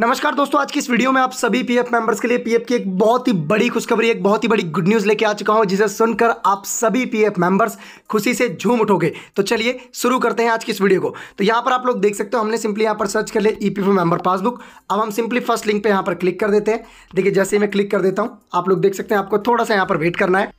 नमस्कार दोस्तों आज की इस वीडियो में आप सभी पीएफ मेंबर्स के लिए पीएफ की एक बहुत ही बड़ी खुशखबरी एक बहुत ही बड़ी गुड न्यूज़ लेके आ चुका हूं जिसे सुनकर आप सभी पीएफ मेंबर्स खुशी से झूम उठोगे तो चलिए शुरू करते हैं आज की इस वीडियो को तो यहां पर आप लोग देख सकते हो हमने सिंपली यहां पर सर्च कर लिया ई मेंबर पासबुक अब हम सिंपली फर्स्ट लिंक पर यहाँ पर क्लिक कर देते हैं देखिए जैसे ही मैं क्लिक कर देता हूँ आप लोग देख सकते हैं आपको थोड़ा सा यहाँ पर वेट करना है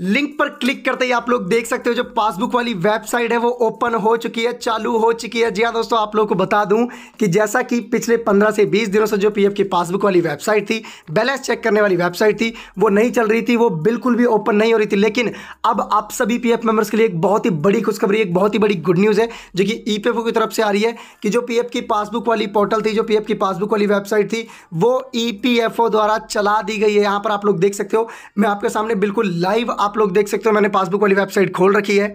लिंक पर क्लिक करते ही आप लोग देख सकते हो जो पासबुक वाली वेबसाइट है वो ओपन हो चुकी है चालू हो चुकी है जी हाँ दोस्तों आप लोग को बता दूं कि जैसा कि पिछले 15 से 20 दिनों से जो पीएफ की पासबुक वाली वेबसाइट थी बैलेंस चेक करने वाली वेबसाइट थी वो नहीं चल रही थी वो बिल्कुल भी ओपन नहीं हो रही थी लेकिन अब आप सभी पी एफ के लिए एक बहुत ही बड़ी खुशखबरी एक बहुत ही बड़ी गुड न्यूज़ है जो कि ई e की तरफ से आ रही है कि जो पी की पासबुक वाली पोर्टल थी जो पी की पासबुक वाली वेबसाइट थी वो ई e द्वारा चला दी गई है यहाँ पर आप लोग देख सकते हो मैं आपके सामने बिल्कुल लाइव आप लोग देख सकते हो मैंने पासबुक वाली वेबसाइट खोल रखी है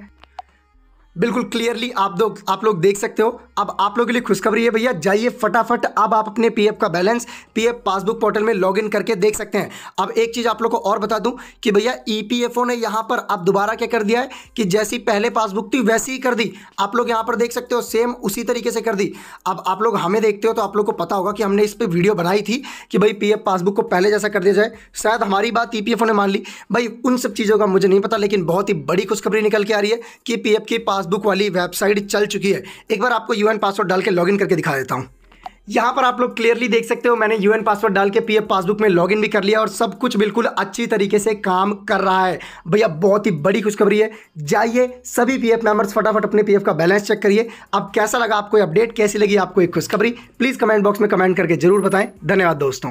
बिल्कुल क्लियरली आप लोग आप लोग देख सकते हो अब आप लोग के लिए खुशखबरी है भैया जाइए फटाफट अब आप अपने पीएफ का बैलेंस पीएफ पासबुक पोर्टल में लॉगिन करके देख सकते हैं अब एक चीज़ आप लोग को और बता दूं कि भैया ईपीएफओ e ने यहाँ पर अब दोबारा क्या कर दिया है कि जैसी पहले पासबुक थी वैसी ही कर दी आप लोग यहाँ पर देख सकते हो सेम उसी तरीके से कर दी अब आप लोग हमें देखते हो तो आप लोग को पता होगा कि हमने इस पर वीडियो बनाई थी कि भाई पी पासबुक को पहले जैसा कर दिया जाए शायद हमारी बात ई e ने मान ली भाई उन सब चीज़ों का मुझे नहीं पता लेकिन बहुत ही बड़ी खुशखबरी निकल के आ रही है कि पी की पासबुक पासबुक वाली वेबसाइट चल चुकी है एक बार आपको यू पासवर्ड डाल के लॉगिन करके दिखा देता हूँ यहाँ पर आप लोग क्लियरली देख सकते हो मैंने यूएन पासवर्ड डाल के पीएफ पासबुक में लॉगिन भी कर लिया और सब कुछ बिल्कुल अच्छी तरीके से काम कर रहा है भैया बहुत ही बड़ी खुशखबरी है जाइए सभी पीएफ मेंबर्स फटाफट अपने पीएफ का बैलेंस चेक करिए अब कैसा लगा आपको अपडेट कैसी लगी आपको एक खुशखबरी प्लीज़ कमेंट बॉक्स में कमेंट करके जरूर बताएं धन्यवाद दोस्तों